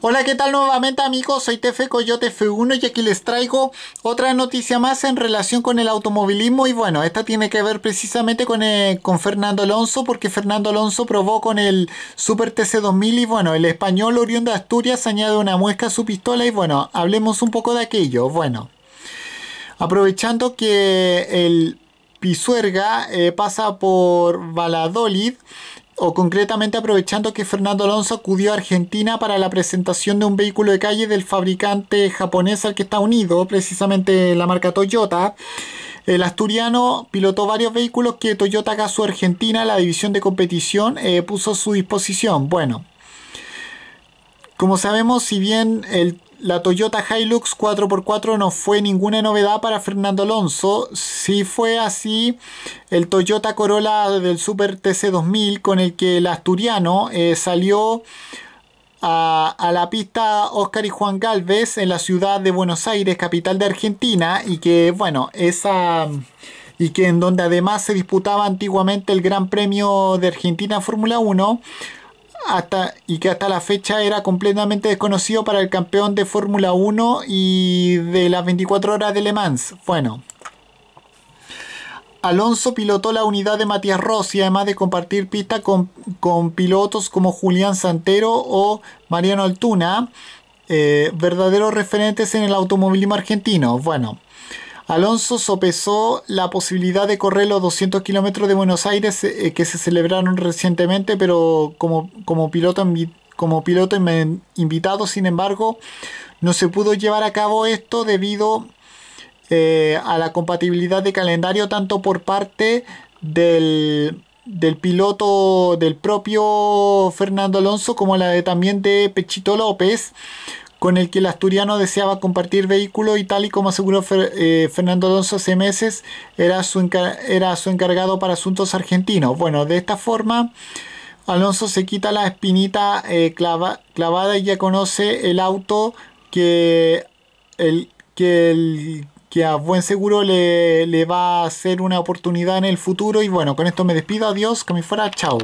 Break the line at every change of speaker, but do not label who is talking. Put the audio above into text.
Hola, ¿qué tal nuevamente amigos? Soy Tefe Coyote F1 y aquí les traigo otra noticia más en relación con el automovilismo y bueno, esta tiene que ver precisamente con, eh, con Fernando Alonso porque Fernando Alonso probó con el Super TC 2000 y bueno, el español oriundo de Asturias añade una muesca a su pistola y bueno, hablemos un poco de aquello. Bueno, aprovechando que el Pisuerga eh, pasa por Valladolid, o concretamente aprovechando que Fernando Alonso acudió a Argentina para la presentación de un vehículo de calle del fabricante japonés al que está unido, precisamente la marca Toyota. El asturiano pilotó varios vehículos que Toyota Gaso Argentina, la división de competición, eh, puso a su disposición. Bueno, como sabemos, si bien el la Toyota Hilux 4x4 no fue ninguna novedad para Fernando Alonso. Sí fue así el Toyota Corolla del Super TC2000 con el que el asturiano eh, salió a, la pista Oscar y Juan Galvez en la ciudad de Buenos Aires, capital de Argentina, y que bueno, esa y que en donde además se disputaba antiguamente el Gran Premio de Argentina Fórmula 1 y que hasta la fecha era completamente desconocido para el campeón de Fórmula 1 y de las 24 horas de Le Mans. Bueno, Alonso pilotó la unidad de Matías Rossi, además de compartir pista con, pilotos como Julián Santero o Mariano Altuna, eh, verdaderos referentes en el automovilismo argentino. Bueno, Alonso sopesó la posibilidad de correr los 200 kilómetros de Buenos Aires eh, eh, que se celebraron recientemente, pero como, como piloto, como piloto invitado, sin embargo, no se pudo llevar a cabo esto debido eh, a la compatibilidad de calendario tanto por parte del, del piloto del propio Fernando Alonso como la de, también de Pechito López con el que el asturiano deseaba compartir vehículo y tal y como aseguró eh, Fernando Alonso hace meses, era su, era su encargado para asuntos argentinos. Bueno, de esta forma... Alonso se quita la espinita eh, clavada y ya conoce el auto que, el, que, que a buen seguro le, le va a ser una oportunidad en el futuro. Y bueno, con esto me despido. Adiós, que me fuera. Chao.